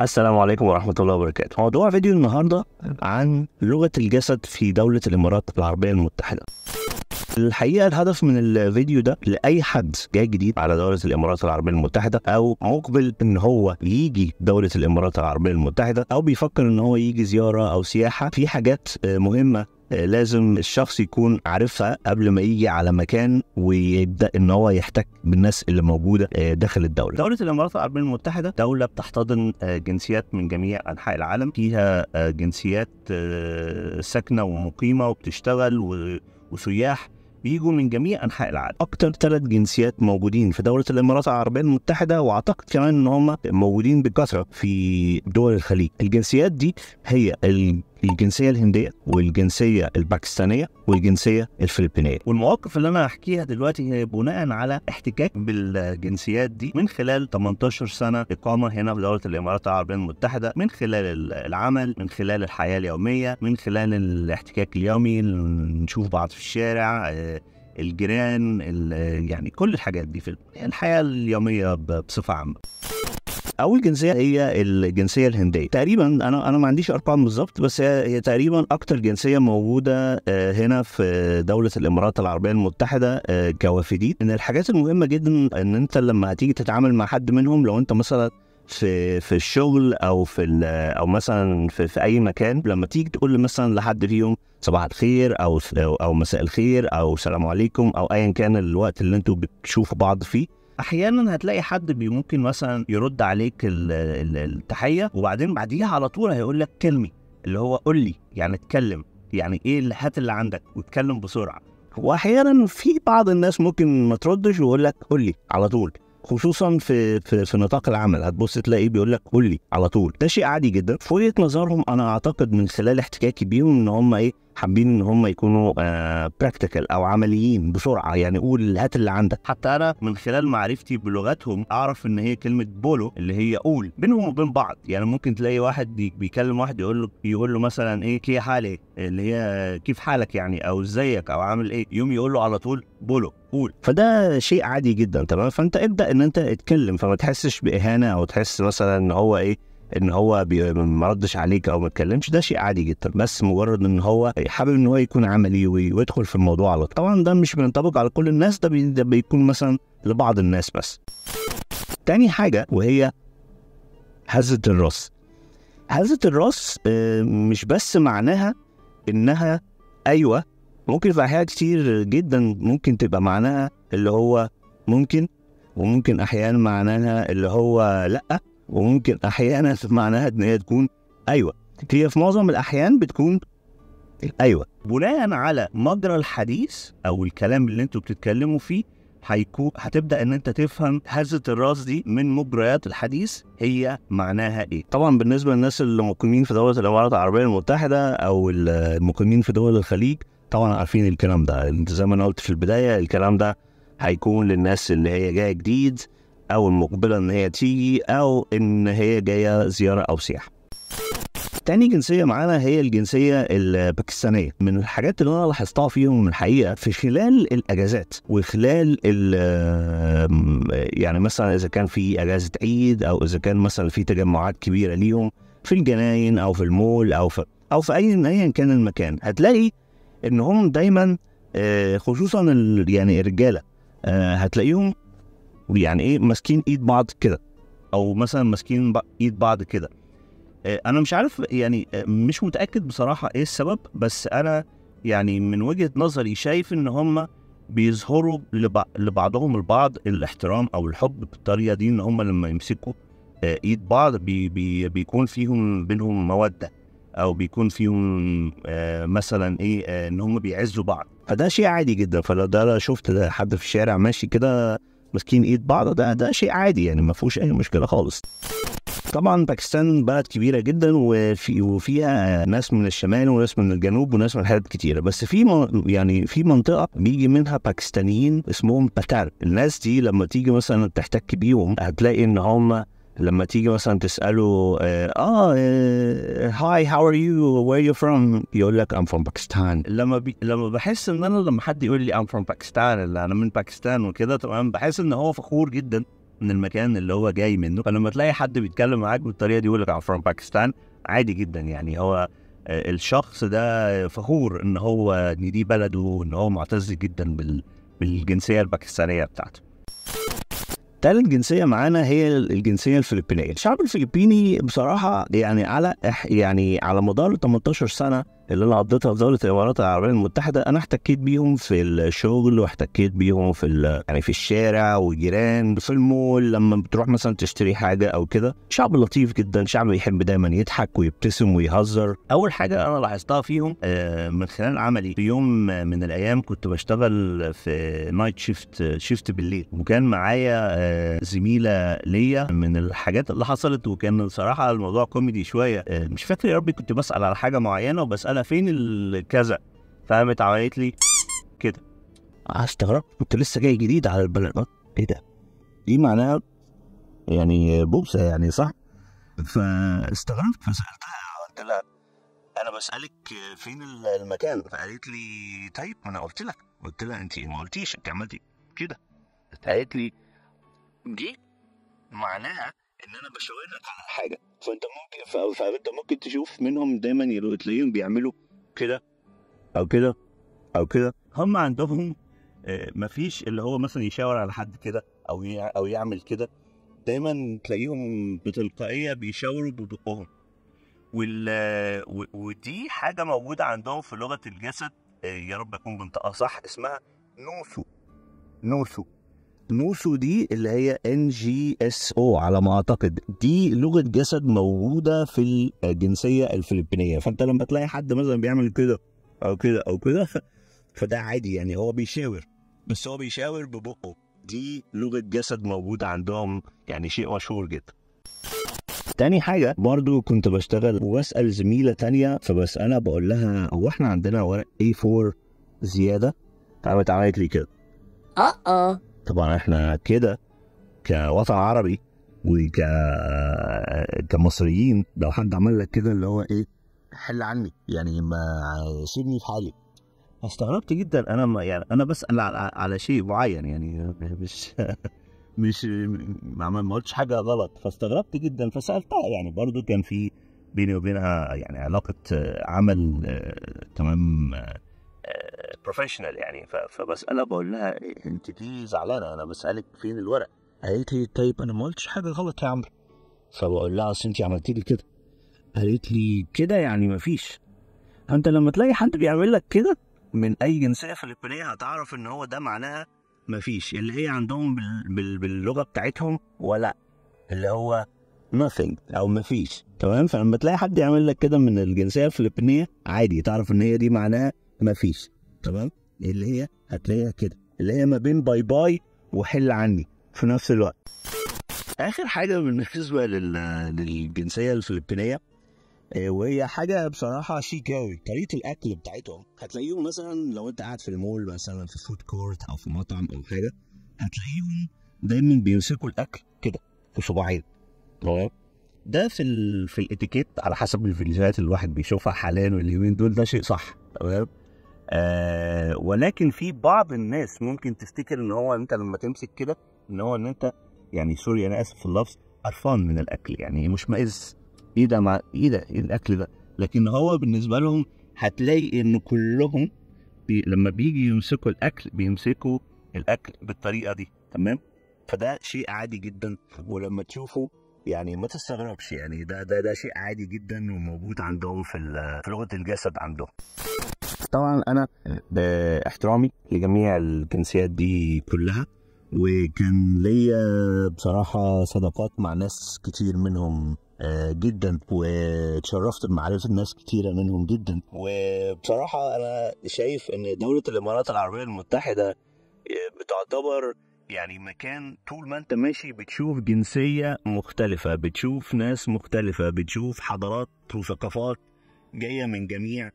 السلام عليكم ورحمة الله وبركاته موضوع فيديو النهاردة عن لغة الجسد في دولة الإمارات العربية المتحدة الحقيقه الهدف من الفيديو ده لاي حد جاي جديد على دوله الامارات العربيه المتحده او مقبل ان هو يجي دوله الامارات العربيه المتحده او بيفكر ان هو يجي زياره او سياحه في حاجات مهمه لازم الشخص يكون عارفها قبل ما يجي على مكان ويبدا ان هو يحتك بالناس اللي موجوده آه، داخل الدوله. دوله الامارات العربيه المتحده دوله بتحتضن آه، جنسيات من جميع انحاء العالم، فيها آه، جنسيات ساكنه ومقيمه وبتشتغل وسياح بيجوا من جميع انحاء العالم اكتر ثلاث جنسيات موجودين في دوله الامارات العربيه المتحده واعتقد كمان ان هم موجودين بكثره في دول الخليج الجنسيات دي هي الجنسيه الهنديه والجنسيه الباكستانيه والجنسيه الفلبينيه والمواقف اللي انا هحكيها دلوقتي هي بناء على احتكاك بالجنسيات دي من خلال 18 سنه اقامه هنا في دوله الامارات العربيه المتحده من خلال العمل من خلال الحياه اليوميه من خلال الاحتكاك اليومي نشوف بعض في الشارع آه، الجيران يعني كل الحاجات دي في الحياه اليوميه بصفه عامه اول جنسيه هي الجنسيه الهنديه تقريبا انا انا ما عنديش ارقام بالظبط بس هي تقريبا اكتر جنسيه موجوده آه، هنا في دوله الامارات العربيه المتحده آه، كوافدين من الحاجات المهمه جدا ان انت لما هتيجي تتعامل مع حد منهم لو انت مثلا في في الشغل او في او مثلا في, في اي مكان لما تيجي تقول مثلا لحد فيهم صباح الخير او او مساء الخير او سلام عليكم او ايا كان الوقت اللي انتوا بتشوفوا بعض فيه احيانا هتلاقي حد ممكن مثلا يرد عليك التحيه وبعدين بعديها على طول هيقول لك كلمي اللي هو قول لي يعني اتكلم يعني ايه اللي هات اللي عندك واتكلم بسرعه واحيانا في بعض الناس ممكن ما تردش ويقول لك قول لي على طول خصوصا في في, في نطاق العمل هتبص تلاقيه بيقول لك قول لي على طول ده شيء عادي جدا في وجهه نظرهم انا اعتقد من خلال احتكاكي بيهم ان هم ايه حابين ان هم يكونوا براكتيكال آه، او عمليين بسرعه يعني قول هات اللي عندك حتى انا من خلال معرفتي بلغتهم اعرف ان هي كلمه بولو اللي هي قول بينهم وبين بعض يعني ممكن تلاقي واحد بيكلم واحد يقول له يقول له مثلا ايه كي حالك اللي هي كيف حالك يعني او ازيك او عامل ايه يوم يقول له على طول بولو قول فده شيء عادي جدا تمام فانت ابدا ان انت اتكلم فما تحسش باهانه او تحس مثلا ان هو ايه ان هو ما ردش عليك او ما اتكلمش ده شيء عادي جدا بس مجرد ان هو حابب ان هو يكون عملي ويدخل في الموضوع على طول طبعا ده مش بينطبق على كل الناس ده, ده بيكون مثلا لبعض الناس بس تاني حاجه وهي هزه الراس هزه الراس آه، مش بس معناها انها ايوه ممكن في احيان كتير جدا ممكن تبقى معناها اللي هو ممكن وممكن احيانا معناها اللي هو لا وممكن احيانا معناها ان هي تكون ايوه هي في معظم الاحيان بتكون ايوه بناء على مجرى الحديث او الكلام اللي انتوا بتتكلموا فيه هيكون هتبدا ان انت تفهم هزه الراس دي من مجريات الحديث هي معناها ايه طبعا بالنسبه للناس اللي مقيمين في دوله الامارات العربيه المتحده او المقيمين في دول الخليج طبعا عارفين الكلام ده زي ما انا قلت في البدايه الكلام ده هيكون للناس اللي هي جايه جديد او المقبله ان هي تيجي او ان هي جايه زياره او سياحه تاني جنسيه معانا هي الجنسيه الباكستانيه من الحاجات اللي انا لاحظتها فيهم الحقيقه في خلال الاجازات وخلال يعني مثلا اذا كان في اجازه عيد او اذا كان مثلا في تجمعات كبيره ليهم في الجناين او في المول او في او في اي ايا كان المكان هتلاقي ان هم دايما آه، خصوصا يعني الرجاله آه، هتلاقيهم يعني ايه ماسكين ايد بعض كده او مثلا ماسكين ايد بعض كده آه، انا مش عارف يعني آه، مش متاكد بصراحه ايه السبب بس انا يعني من وجهه نظري شايف ان هم بيظهروا لبعضهم البعض الاحترام او الحب بالطريقه دي ان هم لما يمسكوا آه، ايد بعض بي بي بيكون فيهم بينهم موده او بيكون فيهم مثلا ايه ان هم بيعزوا بعض فده شيء عادي جدا فلو ده شفت حد في الشارع ماشي كده ماسكين ايد بعض ده ده شيء عادي يعني ما فيهوش اي مشكله خالص طبعا باكستان بلد كبيره جدا وفي وفيها ناس من الشمال وناس من الجنوب وناس من حتت كتيره بس في يعني في منطقه بيجي منها باكستانيين اسمهم باتار الناس دي لما تيجي مثلا تحتك بيهم هتلاقي ان هم لما تيجي مثلا تساله اه هاي هاو ار يو وير يو فروم يقول لك ام فروم باكستان لما بي... لما بحس ان انا لما حد يقول لي ام فروم باكستان اللي انا من باكستان وكده تمام بحس ان هو فخور جدا من المكان اللي هو جاي منه فلما تلاقي حد بيتكلم معاك بالطريقه دي يقول لك ام فروم باكستان عادي جدا يعني هو آه، الشخص ده فخور ان هو ان دي بلده وان هو معتز جدا بال... بالجنسيه الباكستانيه بتاعته تالت جنسيه معانا هي الجنسيه الفلبينيه الشعب الفلبيني بصراحه يعني على يعني على مدار 18 سنه اللي انا قضيتها في دوله الامارات العربيه المتحده انا احتكيت بيهم في الشغل واحتكيت بيهم في يعني في الشارع والجيران في المول لما بتروح مثلا تشتري حاجه او كده شعب لطيف جدا شعب بيحب دايما يضحك ويبتسم ويهزر اول حاجه انا لاحظتها فيهم آه، من خلال عملي في يوم من الايام كنت بشتغل في نايت شيفت شيفت بالليل وكان معايا آه، زميله ليا من الحاجات اللي حصلت وكان صراحه الموضوع كوميدي شويه آه، مش فاكر يا ربي كنت بسال على حاجه معينه وبسال انا فين الكذا فقامت عملت لي كده استغربت كنت لسه جاي جديد على البلد ايه ده دي معناها يعني بوسه يعني صح فاستغربت فسالتها قلت لها انا بسالك فين المكان فقالت لي طيب ما انا قلت لك قلت لها انت ما قلتيش انت عملتي كده قالت لي دي معناها ان انا بشاورك على حاجه فانت ممكن فانت ممكن تشوف منهم دايما تلاقيهم بيعملوا كده او كده او كده هم عندهم آه، مفيش اللي هو مثلا يشاور على حد كده او او يعمل كده دايما تلاقيهم بتلقائيه بيشاوروا ببقهم وال... ودي حاجه موجوده عندهم في لغه الجسد آه، يا رب اكون بنطقها آه، صح اسمها نوسو نوسو نوسو دي اللي هي ان جي اس او على ما اعتقد دي لغه جسد موجوده في الجنسيه الفلبينيه فانت لما تلاقي حد مثلا بيعمل كده او كده او كده فده عادي يعني هو بيشاور بس هو بيشاور ببقه دي لغه جسد موجوده عندهم يعني شيء مشهور جدا تاني حاجة برضو كنت بشتغل وبسأل زميلة تانية فبسألها بقول لها هو احنا عندنا ورق A4 زيادة قامت عملت لي كده اه اه طبعا احنا كده كوطن عربي وك كمصريين لو حد عمل لك كده اللي هو ايه حل عني يعني ما سيبني في حالي استغربت جدا انا ما يعني انا بسال على, على شيء معين يعني مش مش ما قلتش حاجه غلط فاستغربت جدا فسالتها يعني برضو كان في بيني وبينها يعني علاقه عمل آه، تمام آه، بروفيشنال يعني فبسالها بقول لها إيه، انت دي زعلانه انا بسالك فين الورق قالت لي طيب انا ما قلتش حاجه غلط يا عمرو فبقول لها اصل انت عملتي لي كده قالت لي كده يعني ما فيش انت لما تلاقي حد بيعمل لك كده من اي جنسيه فلبينيه هتعرف ان هو ده معناها ما فيش اللي هي عندهم بال... بال... باللغه بتاعتهم ولا اللي هو nothing او ما فيش تمام فلما تلاقي حد يعمل لك كده من الجنسيه الفلبينيه عادي تعرف ان هي دي معناها ما فيش تمام اللي هي هتلاقيها كده اللي هي ما بين باي باي وحل عني في نفس الوقت اخر حاجه بالنسبه لل... للجنسيه الفلبينيه آه، وهي حاجه بصراحه شيك قوي طريقه الاكل بتاعتهم هتلاقيهم مثلا لو انت قاعد في المول مثلا في فود كورت او في مطعم او حاجه هتلاقيهم دايما بيمسكوا الاكل كده في صباعين تمام ده في ال... في الاتيكيت على حسب الفيديوهات اللي الواحد بيشوفها حاليا واليومين دول ده شيء صح تمام آه ولكن في بعض الناس ممكن تفتكر ان هو انت لما تمسك كده ان هو ان انت يعني سوري انا اسف في اللفظ قرفان من الاكل يعني مش مائز ايه ده مع ايه ده إيه الاكل ده لكن هو بالنسبه لهم هتلاقي ان كلهم بي لما بيجي يمسكوا الاكل بيمسكوا الاكل بالطريقه دي تمام فده شيء عادي جدا ولما تشوفه يعني ما تستغربش يعني ده ده ده شيء عادي جدا وموجود عندهم في, في لغه الجسد عندهم طبعا انا باحترامي لجميع الجنسيات دي كلها وكان ليا بصراحة صداقات مع ناس كتير منهم آه، جدا واتشرفت بمعرفة ناس كتيرة منهم جدا وبصراحة أنا شايف إن دولة الإمارات العربية المتحدة آه، بتعتبر يعني مكان طول ما انت ماشي بتشوف جنسية مختلفة بتشوف ناس مختلفة بتشوف حضارات وثقافات جاية من جميع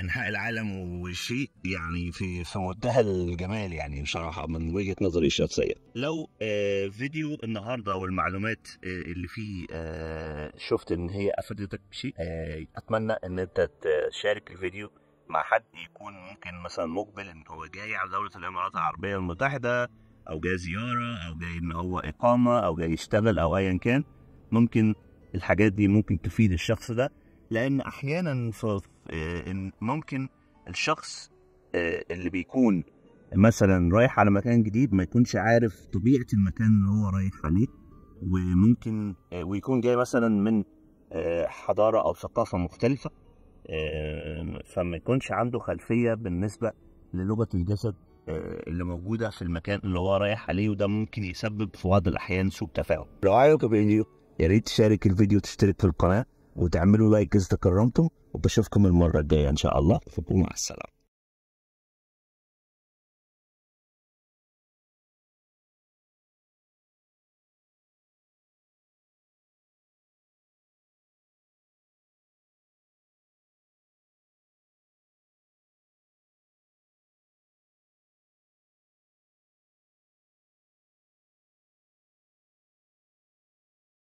انحاء العالم وشيء يعني في في منتهى الجمال يعني بصراحه من وجهه نظري الشخصيه لو آه فيديو النهارده او المعلومات آه اللي فيه آه شفت ان هي افادتك بشيء آه اتمنى ان انت تشارك الفيديو مع حد يكون ممكن مثلا مقبل ان هو جاي على دوله الامارات العربيه المتحده او جاي زياره او جاي ان هو اقامه او جاي يشتغل او ايا كان ممكن الحاجات دي ممكن تفيد الشخص ده لان احيانا في آه، ان ممكن الشخص آه، اللي بيكون مثلا رايح على مكان جديد ما يكونش عارف طبيعه المكان اللي هو رايح عليه وممكن آه، ويكون جاي مثلا من حضاره او ثقافه مختلفه فما يكونش عنده خلفيه بالنسبه للغه الجسد اللي موجوده في المكان اللي هو رايح عليه وده ممكن يسبب في بعض الاحيان سوء تفاهم لو عجبك الفيديو يا ريت تشارك الفيديو وتشترك في القناه وتعملوا لايك إذا تكرمتم وبشوفكم المرة الجاية إن شاء الله مع السلامة